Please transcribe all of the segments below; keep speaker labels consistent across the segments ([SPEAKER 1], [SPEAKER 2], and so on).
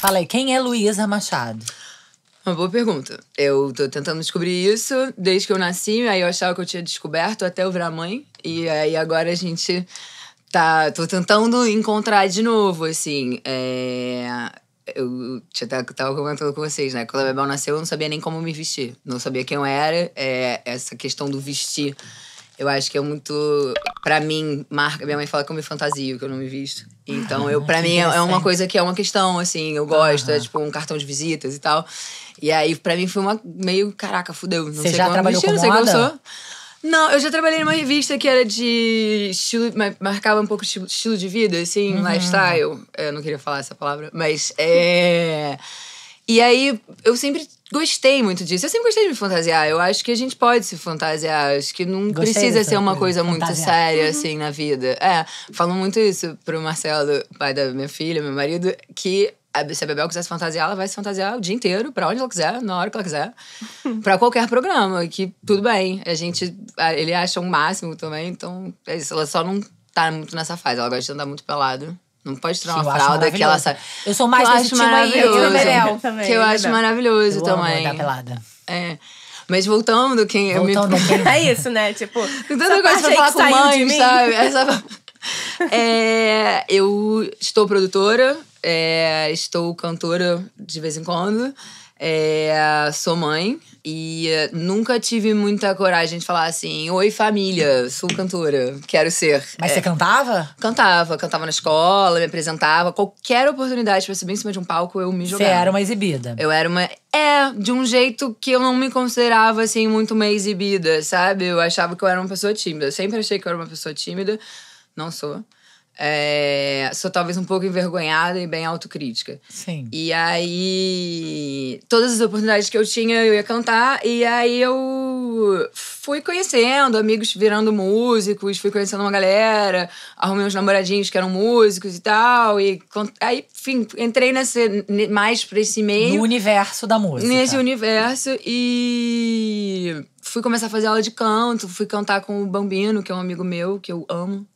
[SPEAKER 1] Fala aí, quem é Luísa Machado? Uma boa pergunta. Eu tô tentando descobrir isso desde que eu nasci, aí eu achava que eu tinha descoberto até eu virar mãe. E aí agora a gente tá. tô tentando encontrar de novo, assim. É... Eu até tava comentando com vocês, né? Quando a Bebel nasceu, eu não sabia nem como me vestir. Não sabia quem eu era. É... Essa questão do vestir eu acho que é muito. para mim, marca. Minha mãe fala que eu me fantasio, que eu não me visto. Então, ah, eu, pra mim, é, é uma coisa que é uma questão, assim. Eu gosto, é tipo um cartão de visitas e tal. E aí, pra mim, foi uma meio. Caraca, fudeu. Não Você sei já como trabalhou vestir, com não moda? como sou. Não, eu já trabalhei numa revista que era de estilo, marcava um pouco estilo, estilo de vida, assim, uhum. lifestyle. É, eu não queria falar essa palavra, mas é. E aí eu sempre gostei muito disso. Eu sempre gostei de me fantasiar. Eu acho que a gente pode se fantasiar. Acho que não gostei precisa ser uma coisa fantasiar. muito séria, uhum. assim, na vida. É, falo muito isso pro Marcelo, pai da minha filha, meu marido, que se a Bebel quiser se fantasiar, ela vai se fantasiar o dia inteiro, pra onde ela quiser, na hora que ela quiser, pra qualquer programa, que tudo bem. A gente, ele acha um máximo também, então é isso. Ela só não tá muito nessa fase, ela gosta de andar muito pelado. Não pode tirar uma fralda que ela sabe. Eu sou mais desse time tipo aí. Eu também. Que eu acho maravilhoso também. pelada. É. Mas voltando quem voltando eu me... quem... é isso, né? Tipo, tanta coisa pra falar com mãe, sabe? Essa... é, eu estou produtora, é, estou cantora de vez em quando, é, sou mãe, e uh, nunca tive muita coragem de falar assim: Oi, família, sou cantora, quero ser. Mas é. você cantava? Cantava, cantava na escola, me apresentava. Qualquer oportunidade pra subir em cima de um palco, eu me jogava. Você era uma exibida. Eu era uma. É, de um jeito que eu não me considerava, assim, muito uma exibida, sabe? Eu achava que eu era uma pessoa tímida. Eu sempre achei que eu era uma pessoa tímida. Não sou. É, sou talvez um pouco envergonhada e bem autocrítica. Sim. E aí, todas as oportunidades que eu tinha, eu ia cantar. E aí eu fui conhecendo amigos virando músicos, fui conhecendo uma galera, arrumei uns namoradinhos que eram músicos e tal. E aí, enfim, entrei nesse, mais pra esse meio. No universo da música. Nesse universo. E fui começar a fazer aula de canto, fui cantar com o Bambino, que é um amigo meu, que eu amo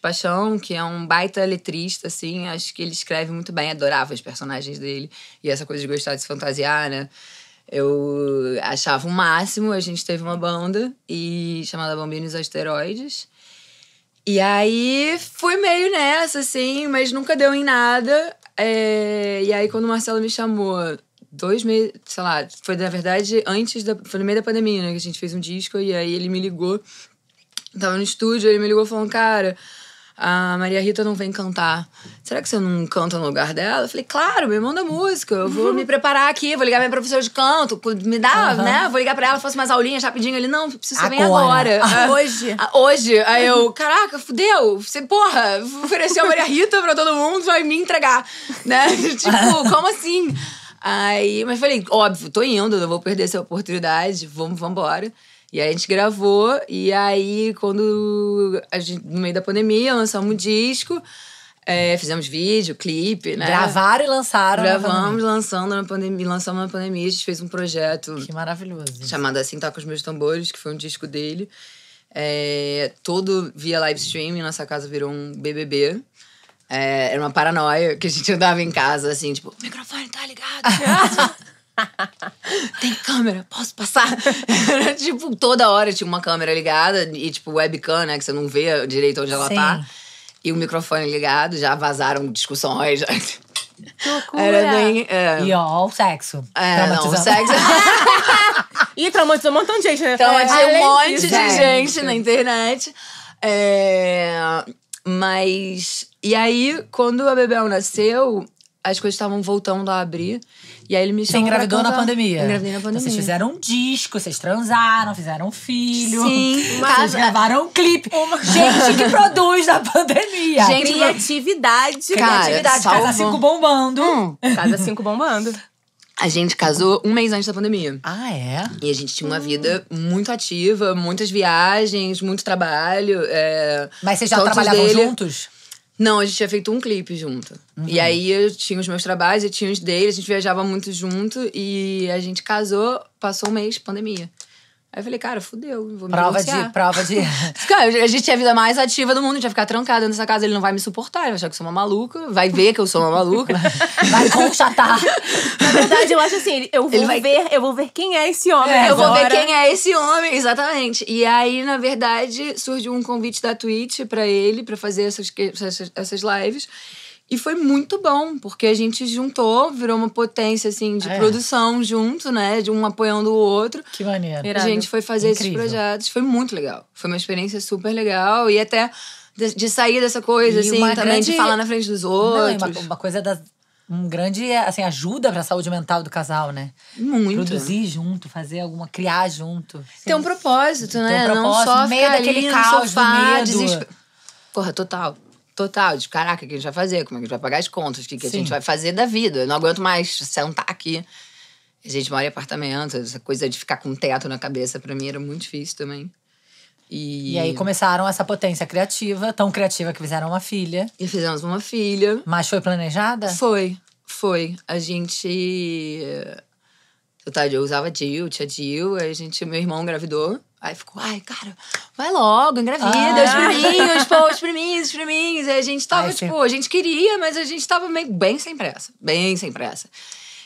[SPEAKER 1] de Paixão, que é um baita letrista, assim. Acho que ele escreve muito bem, adorava os personagens dele. E essa coisa de gostar de se fantasiar, né? Eu achava o máximo. A gente teve uma banda e chamada Bambinos Asteroides. E aí fui meio nessa, assim, mas nunca deu em nada. É... E aí quando o Marcelo me chamou dois meses, sei lá, foi na verdade antes da. Foi no meio da pandemia, né? Que a gente fez um disco e aí ele me ligou. Tava no estúdio, ele me ligou falando, cara, a Maria Rita não vem cantar. Será que você não canta no lugar dela? Eu falei, claro, me manda música. Eu vou me preparar aqui, vou ligar minha professora de canto, me dá, uhum. né? Vou ligar pra ela, faço umas aulinhas rapidinho. Ele, não, precisa agora. vir agora. Ah, é. hoje? Ah, hoje. Aí eu, caraca, fudeu. Você, porra, ofereceu a Maria Rita pra todo mundo, vai me entregar, né? tipo, como assim? Aí, mas falei, óbvio, tô indo, não vou perder essa oportunidade, vamos, vamos embora. E aí a gente gravou, e aí quando a gente, no meio da pandemia, lançamos o disco, é, fizemos vídeo, clipe, né? Gravaram e lançaram. Gravamos, lançando na pandemia, lançamos na pandemia, a gente fez um projeto. Que maravilhoso. Chamado Assim Toca os Meus Tambores, que foi um disco dele. É, todo via live stream, nossa casa virou um BBB. É, era uma paranoia que a gente andava em casa, assim, tipo, o microfone tá ligado. tem câmera, posso passar? Era, tipo, toda hora tinha uma câmera ligada e, tipo, webcam, né? Que você não vê direito onde ela tá. Sim. tá. E o microfone ligado, já vazaram discussões. Já... Loucura. Era bem. É... E ó, o sexo. É, não, o sexo. e traumatizou um montão de gente, né? Traumatizou então, é, um monte de gente, é. gente na internet. É... Mas. E aí, quando a Bebel nasceu, as coisas estavam voltando a abrir. E aí ele me chamou. Você engravidou na pandemia? Engravidei na pandemia. Então, vocês fizeram um disco, vocês transaram, fizeram um filho. Sim, Vocês gravaram um clipe. Uma... Gente que produz na pandemia. Gente, criatividade. criatividade. Casa 5 bombando. Hum. Casa 5 bombando. A gente casou um mês antes da pandemia. Ah, é? E a gente tinha uma vida muito ativa, muitas viagens, muito trabalho. É... Mas vocês já Todos trabalhavam dele... juntos? Não, a gente tinha feito um clipe junto. Uhum. E aí eu tinha os meus trabalhos, eu tinha os dele, a gente viajava muito junto e a gente casou, passou um mês, pandemia. Aí eu falei, cara, fudeu, vou me Prova divorciar. de, prova de. cara, a gente tinha é a vida mais ativa do mundo, a gente ficar trancada nessa casa, ele não vai me suportar, ele vai achar que eu sou uma maluca, vai ver que eu sou uma maluca. vai constatar. Na verdade, eu acho assim, eu vou vai... ver, eu vou ver quem é esse homem. É, eu agora. vou ver quem é esse homem, exatamente. E aí, na verdade, surgiu um convite da Twitch para ele, para fazer essas, essas, essas lives. E foi muito bom, porque a gente juntou, virou uma potência, assim, de é. produção junto, né? De um apoiando o outro. Que maneiro. A gente foi fazer Incrível. esses projetos. Foi muito legal. Foi uma experiência super legal. E até de, de sair dessa coisa, e assim, também grande... de falar na frente dos outros. Não, uma, uma coisa da, um grande assim ajuda para a saúde mental do casal, né? Muito. Produzir junto, fazer alguma criar junto. Tem um propósito, né? Tem um né? propósito, não só meio ficar daquele ali caos, no sofá, medo. Desesper... Porra, total total de caraca, o que a gente vai fazer? Como é que a gente vai pagar as contas? O que, que a gente vai fazer da vida? Eu não aguento mais sentar aqui. A gente mora em apartamento, essa coisa de ficar com um teto na cabeça para mim era muito difícil também. E... e... aí começaram essa potência criativa, tão criativa que fizeram uma filha. E fizemos uma filha. Mas foi planejada? Foi, foi. A gente. Eu, eu usava Dil, tinha Dil, aí a gente, meu irmão engravidou. Aí ficou, ai, cara, vai logo, engravida, ah. os priminhos, pô, os priminhos, os priminhos. E a gente tava, ai, tipo, sim. a gente queria, mas a gente tava meio, bem sem pressa, bem sem pressa.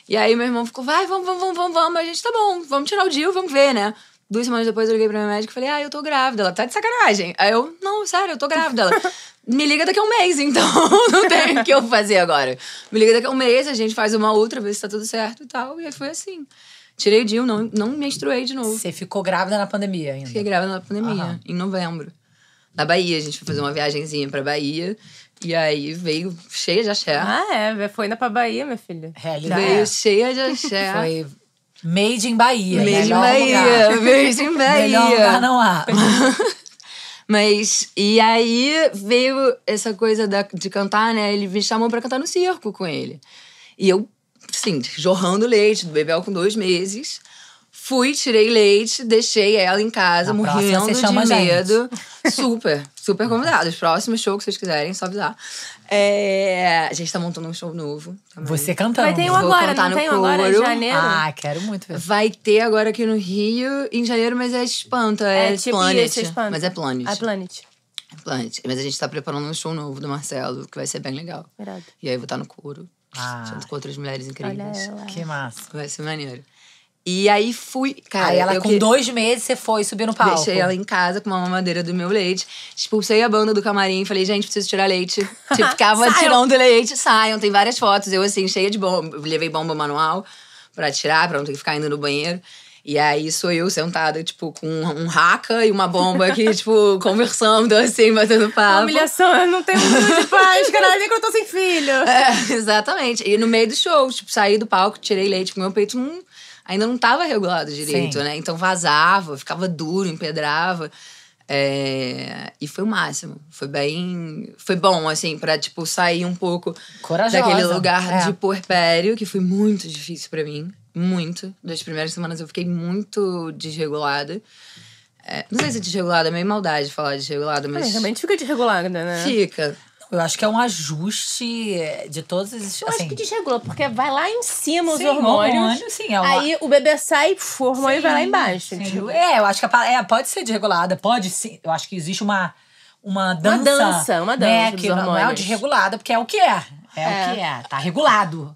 [SPEAKER 1] E aí meu irmão ficou, vai, vamos, vamos, vamos, vamos, vamos. A gente, tá bom, vamos tirar o dia, vamos ver, né? Duas semanas depois eu liguei pra minha médica e falei, ah, eu tô grávida. Ela tá de sacanagem. Aí eu, não, sério, eu tô grávida. Ela, me liga daqui a um mês, então não tem o que eu fazer agora. Me liga daqui a um mês, a gente faz uma outra, vê se tá tudo certo e tal. E aí foi assim. Tirei o DIU, não, não menstruei de novo. Você ficou grávida na pandemia ainda? Fiquei grávida na pandemia, uhum. em novembro. Na Bahia, a gente foi fazer uma viagemzinha pra Bahia. E aí veio cheia de axé. Ah, é. Foi indo pra Bahia, minha filha. Realidade. Veio é. cheia de axé. foi made in Bahia. Made in Bahia. Lugar. Made in Bahia. Melhor lugar não há. Mas, e aí veio essa coisa da, de cantar, né? Ele me chamou pra cantar no circo com ele. E eu assim, jorrando leite do Bebel com dois meses. Fui, tirei leite, deixei ela em casa, morrendo de medo. Super, super convidados. Próximo show que vocês quiserem, só avisar. É, a gente tá montando um show novo. Também. Você cantando. Vai ter um agora, não tem um agora em janeiro? Ah, quero muito ver. Vai ter agora aqui no Rio, em janeiro, mas é espanto é, é tipo Planet. É mas é Planet. É Planet. É Planet. Mas a gente tá preparando um show novo do Marcelo, que vai ser bem legal. Verdade. E aí vou estar no couro. Ah. Junto com outras mulheres incríveis. Que massa. Vai ser maneiro. E aí fui, cara. Aí ela com que... dois meses você foi subir no palco. Deixei ela em casa com uma mamadeira do meu leite. Expulsei a banda do camarim. e Falei, gente, preciso tirar leite. tipo, ficava tirando leite. Saiam, tem várias fotos. Eu assim, cheia de bomba. Levei bomba manual pra tirar, pra não ter que ficar indo no banheiro. E aí sou eu sentada, tipo, com um raca e uma bomba aqui, tipo, conversando, assim, batendo papo. Humilhação, eu não tenho muito de paz, caralho, nem que eu tô sem filho. É, exatamente. E no meio do show, tipo, saí do palco, tirei leite, meu peito ainda não tava regulado direito, Sim. né? Então vazava, ficava duro, empedrava. É, e foi o máximo. Foi bem. Foi bom, assim, pra, tipo, sair um pouco Corajosa. daquele lugar é. de porpério, que foi muito difícil para mim muito. nas primeiras semanas eu fiquei muito desregulada. É, não sei se é desregulada, é meio maldade falar desregulada, mas. É, realmente fica desregulada, né? Fica. Eu acho que é um ajuste é, de todos esses. Eu assim, acho que desregula, porque vai lá em cima os hormônios. hormônio, sim, é uma... Aí o bebê sai, o hormônio sim, vai lá embaixo. Sim. É, eu acho que a, é, pode ser desregulada, pode ser. Eu acho que existe uma, uma dança. Uma dança, uma dança. Né, que não é desregulada, porque é o que é. É, é. o que é. Tá regulado.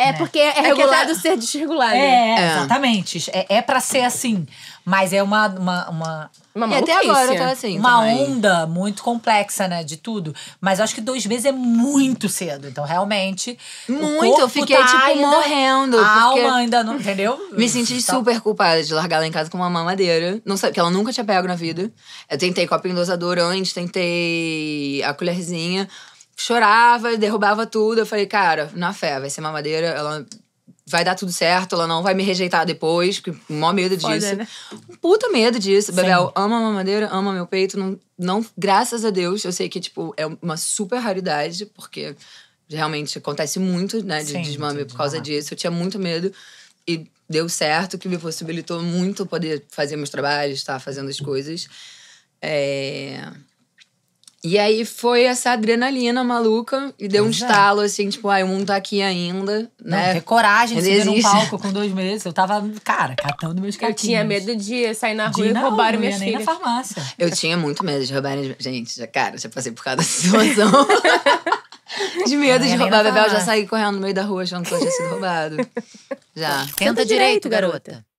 [SPEAKER 1] É, né? porque é, é regulado ser desregulado. É, é, exatamente. É, é pra ser assim. Mas é uma. uma, uma... uma e até agora tá assim. Uma também. onda muito complexa, né? De tudo. Mas eu acho que dois meses é muito cedo. Então, realmente. Muito, eu fiquei, tipo, tá tipo, ainda... morrendo. A alma ainda não. Entendeu? Me senti então... super culpada de largar ela em casa com uma mamadeira. Não ela nunca tinha pego na vida. Eu tentei com a antes, tentei a colherzinha chorava, derrubava tudo. Eu falei, cara, na fé, vai ser mamadeira, ela vai dar tudo certo, ela não vai me rejeitar depois, porque o maior medo disso. né? Um puta medo disso. Bebel, ama a mamadeira, ama meu peito. Não, não, graças a Deus, eu sei que, tipo, é uma super raridade, porque realmente acontece muito, né, de Sim, desmame por causa disso. Eu tinha muito medo e deu certo, que me possibilitou muito poder fazer meus trabalhos, estar tá fazendo as coisas. É... E aí foi essa adrenalina maluca e deu pois um é. estalo, é. assim, tipo, ai, ah, o mundo tá aqui ainda, né? Não, ter coragem de subir num palco com dois meses. Eu tava, cara, catando meus cartinhos. Eu tinha medo de sair na rua de e roubar minhas filhas. Nem na farmácia. Eu tinha muito medo de roubar Gente, já, cara, já passei por cada situação. de medo de roubar Bebel, já saí correndo no meio da rua achando que eu tinha sido roubado. Já. Tenta, direito, garota.